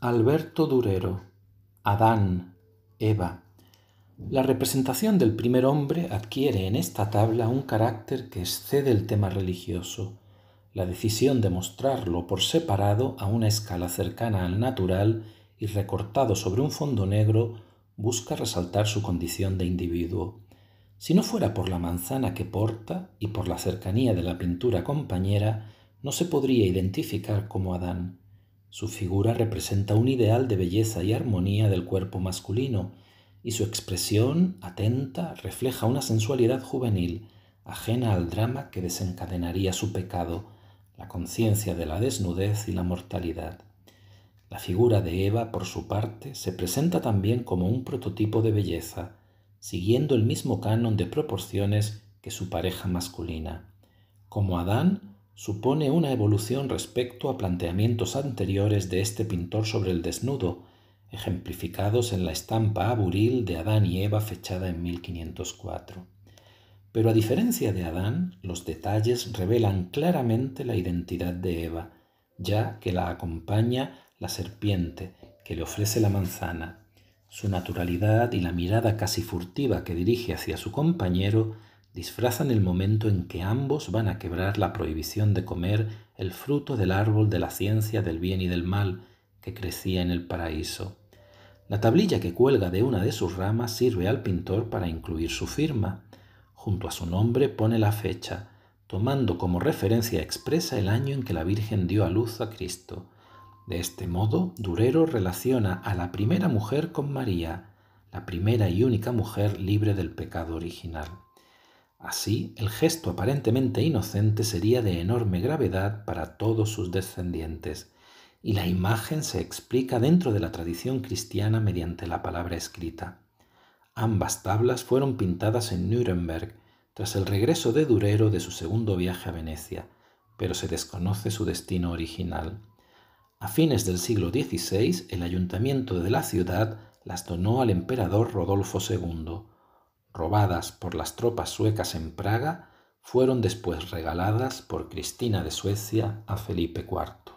Alberto Durero, Adán, Eva. La representación del primer hombre adquiere en esta tabla un carácter que excede el tema religioso. La decisión de mostrarlo por separado a una escala cercana al natural y recortado sobre un fondo negro busca resaltar su condición de individuo. Si no fuera por la manzana que porta y por la cercanía de la pintura compañera, no se podría identificar como Adán. Su figura representa un ideal de belleza y armonía del cuerpo masculino, y su expresión atenta refleja una sensualidad juvenil ajena al drama que desencadenaría su pecado, la conciencia de la desnudez y la mortalidad. La figura de Eva, por su parte, se presenta también como un prototipo de belleza, siguiendo el mismo canon de proporciones que su pareja masculina. Como Adán, supone una evolución respecto a planteamientos anteriores de este pintor sobre el desnudo, ejemplificados en la estampa aburil de Adán y Eva fechada en 1504. Pero a diferencia de Adán, los detalles revelan claramente la identidad de Eva, ya que la acompaña la serpiente que le ofrece la manzana. Su naturalidad y la mirada casi furtiva que dirige hacia su compañero disfrazan el momento en que ambos van a quebrar la prohibición de comer el fruto del árbol de la ciencia del bien y del mal que crecía en el paraíso. La tablilla que cuelga de una de sus ramas sirve al pintor para incluir su firma. Junto a su nombre pone la fecha, tomando como referencia expresa el año en que la Virgen dio a luz a Cristo. De este modo, Durero relaciona a la primera mujer con María, la primera y única mujer libre del pecado original. Así, el gesto aparentemente inocente sería de enorme gravedad para todos sus descendientes, y la imagen se explica dentro de la tradición cristiana mediante la palabra escrita. Ambas tablas fueron pintadas en Nuremberg tras el regreso de Durero de su segundo viaje a Venecia, pero se desconoce su destino original. A fines del siglo XVI, el ayuntamiento de la ciudad las donó al emperador Rodolfo II robadas por las tropas suecas en Praga, fueron después regaladas por Cristina de Suecia a Felipe IV.